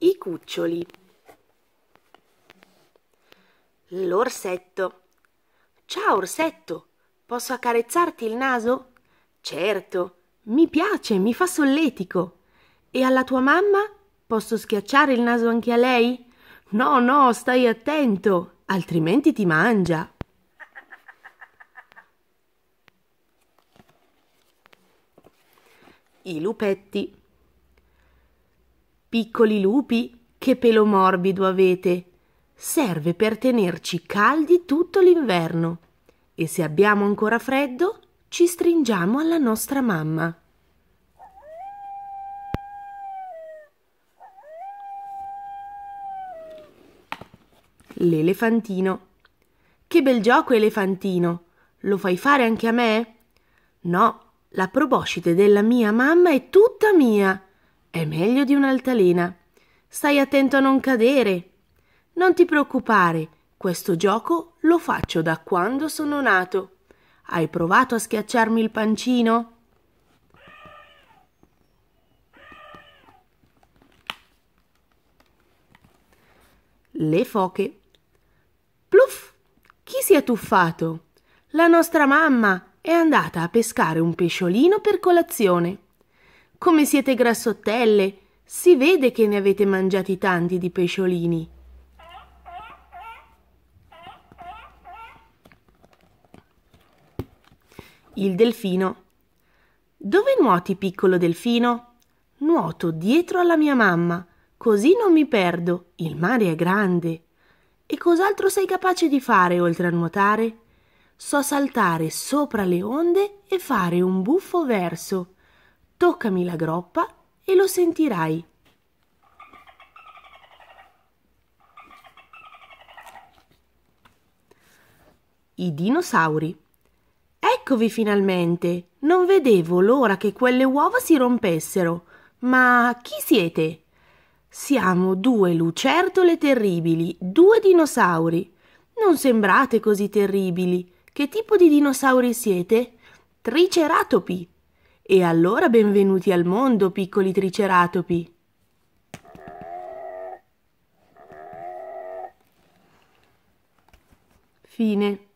I cuccioli. L'orsetto. Ciao orsetto, posso accarezzarti il naso? Certo, mi piace, mi fa solletico. E alla tua mamma? Posso schiacciare il naso anche a lei? No, no, stai attento, altrimenti ti mangia. I lupetti. Piccoli lupi, che pelo morbido avete! Serve per tenerci caldi tutto l'inverno. E se abbiamo ancora freddo, ci stringiamo alla nostra mamma. L'elefantino. Che bel gioco, elefantino! Lo fai fare anche a me? No, la proboscide della mia mamma è tutta mia. È meglio di un'altalena. Stai attento a non cadere. Non ti preoccupare, questo gioco lo faccio da quando sono nato. Hai provato a schiacciarmi il pancino? Le foche. Pluff! Chi si è tuffato? La nostra mamma è andata a pescare un pesciolino per colazione. Come siete grassottelle! Si vede che ne avete mangiati tanti di pesciolini. Il delfino. Dove nuoti, piccolo delfino? Nuoto dietro alla mia mamma, così non mi perdo. Il mare è grande. E cos'altro sei capace di fare oltre a nuotare? So saltare sopra le onde e fare un buffo verso toccami la groppa e lo sentirai. I dinosauri. Eccovi finalmente. Non vedevo l'ora che quelle uova si rompessero. Ma chi siete? Siamo due lucertole terribili, due dinosauri. Non sembrate così terribili. Che tipo di dinosauri siete? Triceratopi. E allora benvenuti al mondo, piccoli triceratopi. Fine.